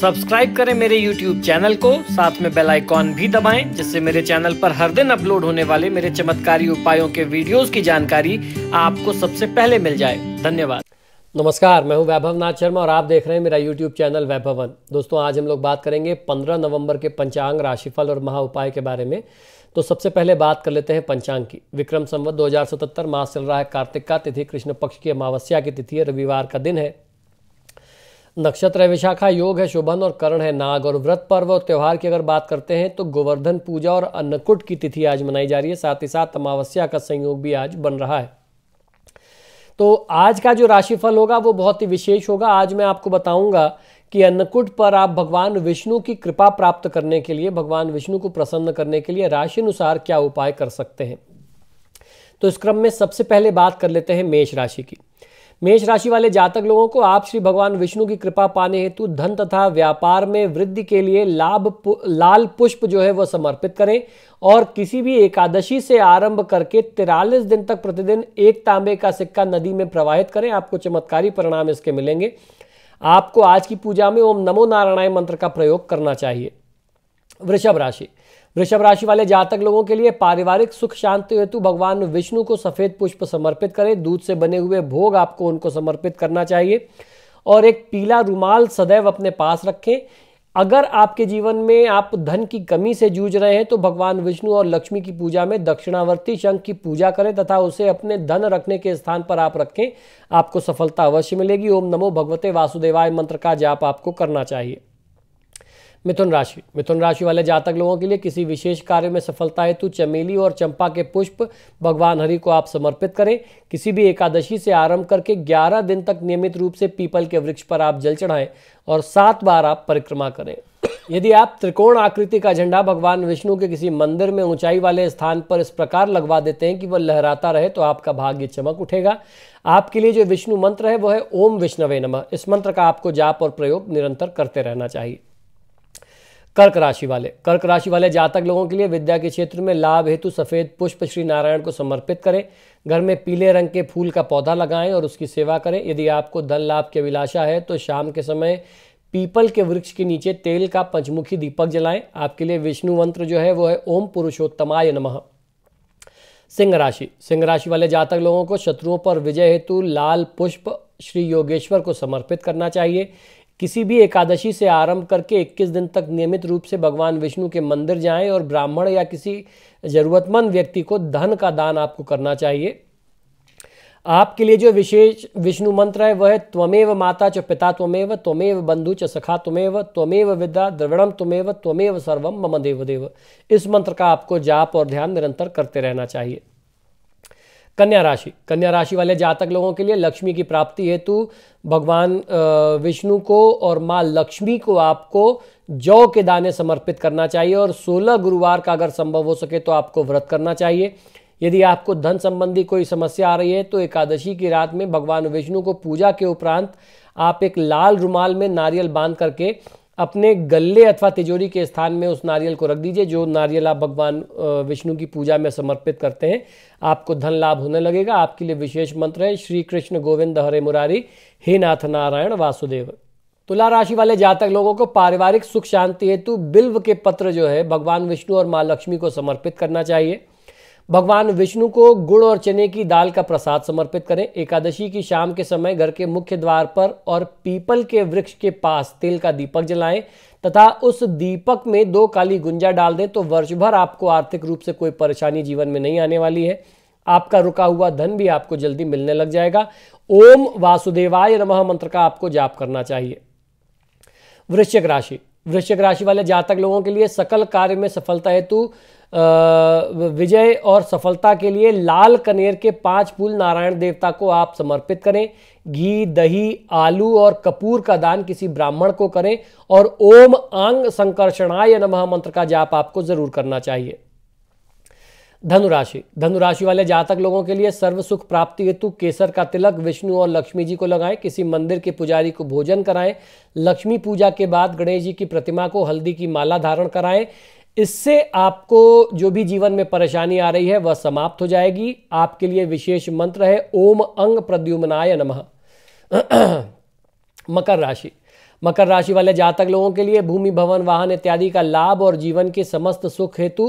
subscribe करें मेरे YouTube channel को साथ में बेल आइकॉन भी दबाएं जिससे मेरे चैनल पर हर दिन अपलोड होने वाले मेरे चमत्कारी उपायों के वीडियोस की जानकारी आपको सबसे पहले मिल जाए धन्यवाद नमस्कार मैं हूं वैभव नाथ शर्मा और आप देख रहे हैं मेरा यूट्यूब चैनल वैभवन दोस्तों आज हम लोग बात करेंगे पंद्रह नवम्बर के पंचांग राशिफल और महा उपाय के बारे में तो सबसे पहले बात कर लेते हैं पंचांग की विक्रम संवत 2077 मास चल रहा है कार्तिक का तिथि कृष्ण पक्ष की अमावस्या की तिथि है रविवार का दिन है नक्षत्र है विशाखा योग है शुभन और करण है नाग और व्रत पर्व और त्यौहार की अगर बात करते हैं तो गोवर्धन पूजा और अन्नकूट की तिथि आज मनाई जा रही है साथ ही साथ अमावस्या का संयोग भी आज बन रहा है तो आज का जो राशिफल होगा वो बहुत ही विशेष होगा आज मैं आपको बताऊंगा कि अन्नकूट पर आप भगवान विष्णु की कृपा प्राप्त करने के लिए भगवान विष्णु को प्रसन्न करने के लिए राशि अनुसार क्या उपाय कर सकते हैं तो इस क्रम में सबसे पहले बात कर लेते हैं मेष राशि की मेष राशि वाले जातक लोगों को आप श्री भगवान विष्णु की कृपा पाने हेतु धन तथा व्यापार में वृद्धि के लिए लाभ पु, लाल पुष्प जो है वह समर्पित करें और किसी भी एकादशी से आरंभ करके तिरालीस दिन तक प्रतिदिन एक तांबे का सिक्का नदी में प्रवाहित करें आपको चमत्कारी परिणाम इसके मिलेंगे आपको आज की पूजा में ओम नमो नारायण मंत्र का प्रयोग करना चाहिए वृषभ राशि वृषभ राशि वाले जातक लोगों के लिए पारिवारिक सुख शांति हेतु भगवान विष्णु को सफेद पुष्प समर्पित करें दूध से बने हुए भोग आपको उनको समर्पित करना चाहिए और एक पीला रुमाल सदैव अपने पास रखें अगर आपके जीवन में आप धन की कमी से जूझ रहे हैं तो भगवान विष्णु और लक्ष्मी की पूजा में दक्षिणावर्ती शंख की पूजा करें तथा उसे अपने धन रखने के स्थान पर आप रखें आपको सफलता अवश्य मिलेगी ओम नमो भगवते वासुदेवाय मंत्र का जाप आपको करना चाहिए मिथुन राशि मिथुन राशि वाले जातक लोगों के लिए किसी विशेष कार्य में सफलता हेतु चमेली और चंपा के पुष्प भगवान हरि को आप समर्पित करें किसी भी एकादशी से आरंभ करके 11 दिन तक नियमित रूप से पीपल के वृक्ष पर आप जल चढ़ाएं और सात बार आप परिक्रमा करें यदि आप त्रिकोण आकृति का झंडा भगवान विष्णु के किसी मंदिर में ऊंचाई वाले स्थान पर इस प्रकार लगवा देते हैं कि वह लहराता रहे तो आपका भाग्य चमक उठेगा आपके लिए जो विष्णु मंत्र है वह है ओम विष्णवे नमः इस मंत्र का आपको जाप और प्रयोग निरंतर करते रहना चाहिए कर्क राशि वाले कर्क राशि वाले जातक लोगों के लिए विद्या के क्षेत्र में लाभ हेतु सफ़ेद पुष्प श्री नारायण को समर्पित करें घर में पीले रंग के फूल का पौधा लगाएं और उसकी सेवा करें यदि आपको धन लाभ की अभिलाषा है तो शाम के समय पीपल के वृक्ष के नीचे तेल का पंचमुखी दीपक जलाएं आपके लिए विष्णु मंत्र जो है वो है ओम पुरुषोत्तमाय नम सिंह राशि सिंह राशि वाले जातक लोगों को शत्रुओं पर विजय हेतु लाल पुष्प श्री योगेश्वर को समर्पित करना चाहिए किसी भी एकादशी से आरंभ करके 21 दिन तक नियमित रूप से भगवान विष्णु के मंदिर जाएं और ब्राह्मण या किसी ज़रूरतमंद व्यक्ति को धन का दान आपको करना चाहिए आपके लिए जो विशेष विष्णु मंत्र है वह है त्वमेव माता च पिता त्वमेव त्वमेव बंधु च सखा त्वमेव त्वमेव विद्या द्रविणम त्वमेव त्वमेव सर्वम मम देव देव इस मंत्र का आपको जाप और ध्यान निरंतर करते रहना चाहिए कन्या राशि कन्या राशि वाले जातक लोगों के लिए लक्ष्मी की प्राप्ति हेतु भगवान विष्णु को और माँ लक्ष्मी को आपको जौ के दाने समर्पित करना चाहिए और 16 गुरुवार का अगर संभव हो सके तो आपको व्रत करना चाहिए यदि आपको धन संबंधी कोई समस्या आ रही है तो एकादशी की रात में भगवान विष्णु को पूजा के उपरांत आप एक लाल रुमाल में नारियल बांध करके अपने गले अथवा तिजोरी के स्थान में उस नारियल को रख दीजिए जो नारियल आप भगवान विष्णु की पूजा में समर्पित करते हैं आपको धन लाभ होने लगेगा आपके लिए विशेष मंत्र है श्री कृष्ण गोविंद हरे मुरारी हे नाथ नारायण वासुदेव तुला राशि वाले जातक लोगों को पारिवारिक सुख शांति हेतु बिल्व के पत्र जो है भगवान विष्णु और माँ लक्ष्मी को समर्पित करना चाहिए भगवान विष्णु को गुड़ और चने की दाल का प्रसाद समर्पित करें एकादशी की शाम के समय घर के मुख्य द्वार पर और पीपल के वृक्ष के पास तेल का दीपक जलाएं तथा उस दीपक में दो काली गुंजा डाल दें तो वर्ष भर आपको आर्थिक रूप से कोई परेशानी जीवन में नहीं आने वाली है आपका रुका हुआ धन भी आपको जल्दी मिलने लग जाएगा ओम वासुदेवाय नमः मंत्र का आपको जाप करना चाहिए वृश्चिक राशि वृश्चिक राशि वाले जातक लोगों के लिए सकल कार्य में सफलता हेतु विजय और सफलता के लिए लाल कनेर के पांच फूल नारायण देवता को आप समर्पित करें घी दही आलू और कपूर का दान किसी ब्राह्मण को करें और ओम आंग संकर्षणाय नमः मंत्र का जाप आपको जरूर करना चाहिए धनुराशि धनुराशि वाले जातक लोगों के लिए सर्व सुख प्राप्ति हेतु केसर का तिलक विष्णु और लक्ष्मी जी को लगाएं किसी मंदिर के पुजारी को भोजन कराएं लक्ष्मी पूजा के बाद गणेश जी की प्रतिमा को हल्दी की माला धारण कराएं इससे आपको जो भी जीवन में परेशानी आ रही है वह समाप्त हो जाएगी आपके लिए विशेष मंत्र है ओम अंग प्रद्युमनाय नम मकर राशि मकर राशि वाले जातक लोगों के लिए भूमि भवन वाहन इत्यादि का लाभ और जीवन के समस्त सुख हेतु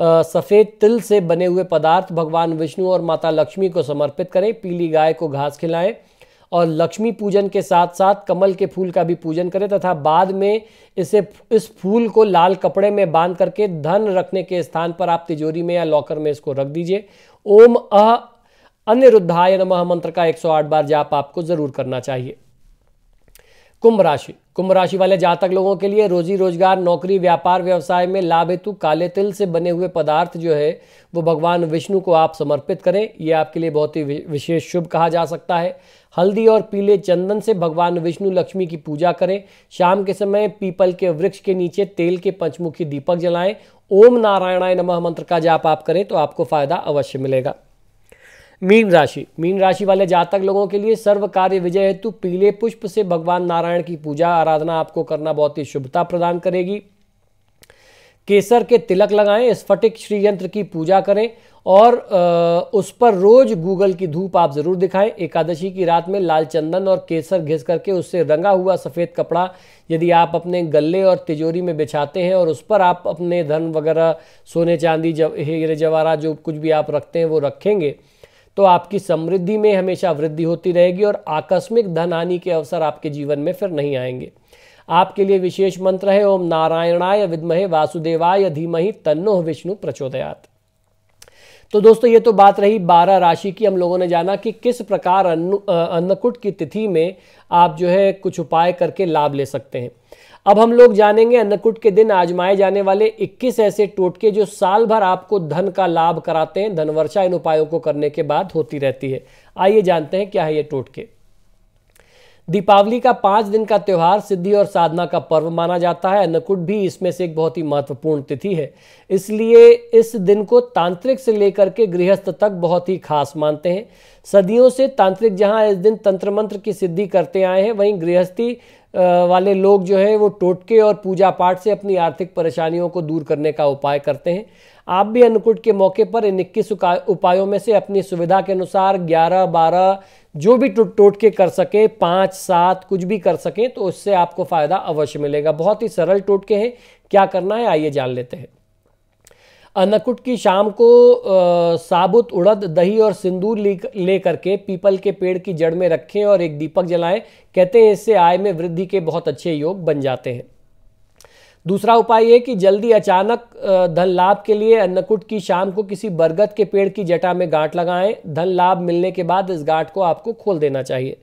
सफ़ेद तिल से बने हुए पदार्थ भगवान विष्णु और माता लक्ष्मी को समर्पित करें पीली गाय को घास खिलाएं और लक्ष्मी पूजन के साथ साथ कमल के फूल का भी पूजन करें तथा बाद में इसे इस फूल को लाल कपड़े में बांध करके धन रखने के स्थान पर आप तिजोरी में या लॉकर में इसको रख दीजिए ओम अह अनिरुद्धाय नमः मंत्र का 108 बार जाप आपको जरूर करना चाहिए कुंभ राशि कुंभ राशि वाले जातक लोगों के लिए रोजी रोजगार नौकरी व्यापार व्यवसाय में लाभ हेतु काले तिल से बने हुए पदार्थ जो है वो भगवान विष्णु को आप समर्पित करें ये आपके लिए बहुत ही विशेष शुभ कहा जा सकता है हल्दी और पीले चंदन से भगवान विष्णु लक्ष्मी की पूजा करें शाम के समय पीपल के वृक्ष के नीचे तेल के पंचमुखी दीपक जलाएं ओम नारायणाय नमः मंत्र का जाप आप करें तो आपको फायदा अवश्य मिलेगा मीन राशि मीन राशि वाले जातक लोगों के लिए सर्व कार्य विजय हेतु पीले पुष्प से भगवान नारायण की पूजा आराधना आपको करना बहुत ही शुभता प्रदान करेगी केसर के तिलक लगाएं स्फटिक श्रीयंत्र की पूजा करें और उस पर रोज गूगल की धूप आप जरूर दिखाएं एकादशी की रात में लाल चंदन और केसर घिस करके उससे रंगा हुआ सफ़ेद कपड़ा यदि आप अपने गले और तिजोरी में बिछाते हैं और उस पर आप अपने धन वगैरह सोने चांदी जब हेरे जवारा जो कुछ भी आप रखते हैं वो रखेंगे तो आपकी समृद्धि में हमेशा वृद्धि होती रहेगी और आकस्मिक धन हानि के अवसर आपके जीवन में फिर नहीं आएंगे आपके लिए विशेष मंत्र है ओम नारायणाय विद्महे वासुदेवाय धीमहि तन्नो विष्णु प्रचोदयात तो दोस्तों ये तो बात रही बारह राशि की हम लोगों ने जाना कि किस प्रकार अन्नकूट की तिथि में आप जो है कुछ उपाय करके लाभ ले सकते हैं अब हम लोग जानेंगे अन्नकूट के दिन आजमाए जाने वाले 21 ऐसे टोटके जो साल भर आपको धन का लाभ कराते हैं धनवर्षा इन उपायों को करने के बाद होती रहती है आइए जानते हैं क्या है ये टोटके दीपावली का पांच दिन का त्यौहार सिद्धि और साधना का पर्व माना जाता है अन्नकूट भी इसमें से एक बहुत ही महत्वपूर्ण तिथि है इसलिए इस दिन को तांत्रिक से लेकर के गृहस्थ तक बहुत ही खास मानते हैं सदियों से तांत्रिक जहां इस दिन तंत्र मंत्र की सिद्धि करते आए हैं वहीं गृहस्थी वाले लोग जो है वो टोटके और पूजा पाठ से अपनी आर्थिक परेशानियों को दूर करने का उपाय करते हैं आप भी अन्नकूट के मौके पर इन इक्कीस उपायों में से अपनी सुविधा के अनुसार ग्यारह बारह जो भी टूट टूट के कर सके पाँच सात कुछ भी कर सके तो उससे आपको फ़ायदा अवश्य मिलेगा बहुत ही सरल टोटके हैं क्या करना है आइए जान लेते हैं अन्नकुट की शाम को आ, साबुत उड़द दही और सिंदूर ले करके पीपल के पेड़ की जड़ में रखें और एक दीपक जलाएं कहते हैं इससे आय में वृद्धि के बहुत अच्छे योग बन जाते हैं दूसरा उपाय ये कि जल्दी अचानक धन लाभ के लिए अन्नकूट की शाम को किसी बरगद के पेड़ की जटा में गांठ लगाएं धन लाभ मिलने के बाद इस गांठ को आपको खोल देना चाहिए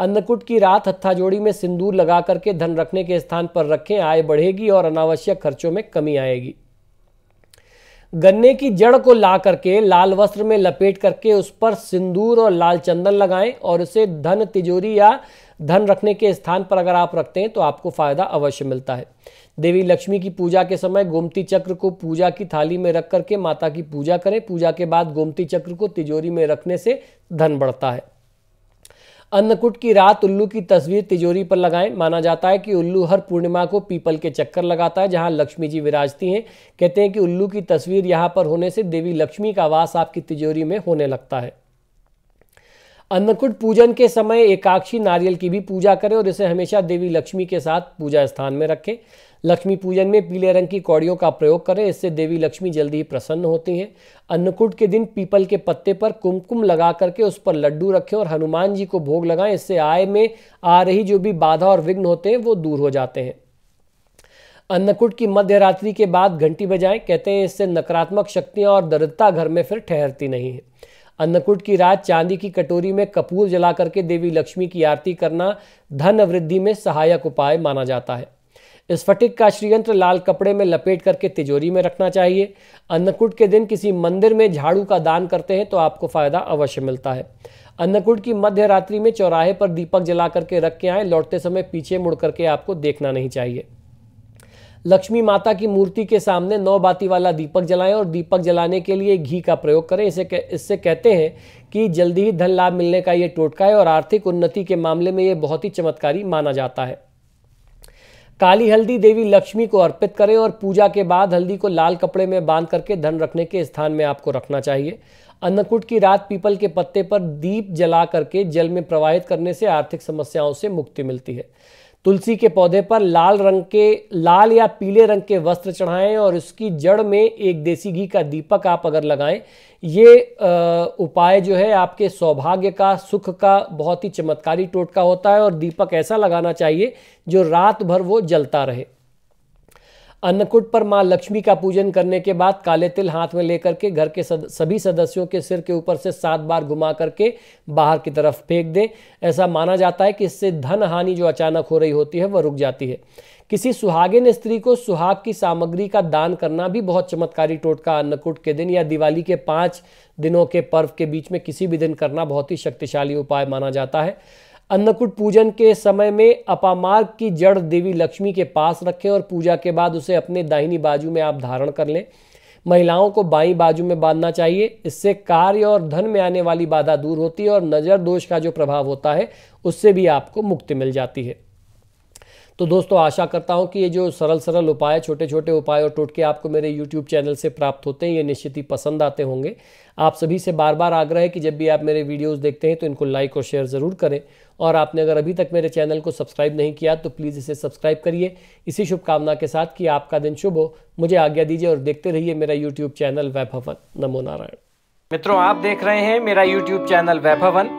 अन्नकूट की रात हत्थाजोड़ी में सिंदूर लगा करके धन रखने के स्थान पर रखें आय बढ़ेगी और अनावश्यक खर्चों में कमी आएगी गन्ने की जड़ को ला करके लाल वस्त्र में लपेट करके उस पर सिंदूर और लाल चंदन लगाएं और उसे धन तिजोरी या धन रखने के स्थान पर अगर आप रखते हैं तो आपको फ़ायदा अवश्य मिलता है देवी लक्ष्मी की पूजा के समय गोमती चक्र को पूजा की थाली में रख करके माता की पूजा करें पूजा के बाद गोमती चक्र को तिजोरी में रखने से धन बढ़ता है अन्नकूट की रात उल्लू की तस्वीर तिजोरी पर लगाएं माना जाता है कि उल्लू हर पूर्णिमा को पीपल के चक्कर लगाता है जहां लक्ष्मी जी विराजती हैं कहते हैं कि उल्लू की तस्वीर यहां पर होने से देवी लक्ष्मी का वास आपकी तिजोरी में होने लगता है अन्नकूट पूजन के समय एकाक्षी नारियल की भी पूजा करें और इसे हमेशा देवी लक्ष्मी के साथ पूजा स्थान में रखें लक्ष्मी पूजन में पीले रंग की कौड़ियों का प्रयोग करें इससे देवी लक्ष्मी जल्दी ही प्रसन्न होती हैं अन्नकूट के दिन पीपल के पत्ते पर कुमकुम लगा करके उस पर लड्डू रखें और हनुमान जी को भोग लगाएं इससे आय में आ रही जो भी बाधा और विघ्न होते हैं वो दूर हो जाते हैं अन्नकूट की मध्य रात्रि के बाद घंटी बजाएं कहते हैं इससे नकारात्मक शक्तियां और दरिद्रता घर में फिर ठहरती नहीं है अन्नकूट की रात चांदी की कटोरी में कपूर जला करके देवी लक्ष्मी की आरती करना धन वृद्धि में सहायक उपाय माना जाता है स्फटिक का श्रीयंत्र लाल कपड़े में लपेट करके तिजोरी में रखना चाहिए अन्नकूट के दिन किसी मंदिर में झाड़ू का दान करते हैं तो आपको फायदा अवश्य मिलता है अन्नकूट की मध्य रात्रि में चौराहे पर दीपक जला करके रख के आए लौटते समय पीछे मुड़ करके आपको देखना नहीं चाहिए लक्ष्मी माता की मूर्ति के सामने नौ बाती वाला दीपक जलाएं और दीपक जलाने के लिए घी का प्रयोग करें इसे इससे कहते हैं कि जल्दी ही धन लाभ मिलने का ये टोटका है और आर्थिक उन्नति के मामले में ये बहुत ही चमत्कारी माना जाता है काली हल्दी देवी लक्ष्मी को अर्पित करें और पूजा के बाद हल्दी को लाल कपड़े में बांध करके धन रखने के स्थान में आपको रखना चाहिए अन्नकूट की रात पीपल के पत्ते पर दीप जला करके जल में प्रवाहित करने से आर्थिक समस्याओं से मुक्ति मिलती है तुलसी के पौधे पर लाल रंग के लाल या पीले रंग के वस्त्र चढ़ाएं और उसकी जड़ में एक देसी घी का दीपक आप अगर लगाएं ये उपाय जो है आपके सौभाग्य का सुख का बहुत ही चमत्कारी टोटका होता है और दीपक ऐसा लगाना चाहिए जो रात भर वो जलता रहे अन्नकूट पर मां लक्ष्मी का पूजन करने के बाद काले तिल हाथ में लेकर के घर के सद, सभी सदस्यों के सिर के ऊपर से सात बार घुमा करके बाहर की तरफ फेंक दें ऐसा माना जाता है कि इससे धन हानि जो अचानक हो रही होती है वह रुक जाती है किसी सुहागिन स्त्री को सुहाग की सामग्री का दान करना भी बहुत चमत्कारी टोटका अन्नकूट के दिन या दिवाली के पाँच दिनों के पर्व के बीच में किसी भी दिन करना बहुत ही शक्तिशाली उपाय माना जाता है अन्नकूट पूजन के समय में अपामार्ग की जड़ देवी लक्ष्मी के पास रखें और पूजा के बाद उसे अपने दाहिनी बाजू में आप धारण कर लें महिलाओं को बाई बाजू में बांधना चाहिए इससे कार्य और धन में आने वाली बाधा दूर होती है और नज़र दोष का जो प्रभाव होता है उससे भी आपको मुक्ति मिल जाती है तो दोस्तों आशा करता हूँ कि ये जो सरल सरल उपाय छोटे छोटे उपाय और टोटके आपको मेरे यूट्यूब चैनल से प्राप्त होते हैं ये निश्चित ही पसंद आते होंगे आप सभी से बार बार आग्रह है कि जब भी आप मेरे वीडियोस देखते हैं तो इनको लाइक और शेयर ज़रूर करें और आपने अगर अभी तक मेरे चैनल को सब्सक्राइब नहीं किया तो प्लीज़ इसे सब्सक्राइब करिए इसी शुभकामना के साथ कि आपका दिन शुभ हो मुझे आज्ञा दीजिए और देखते रहिए मेरा यूट्यूब चैनल वैभवन नमो नारायण मित्रों आप देख रहे हैं मेरा यूट्यूब चैनल वैभवन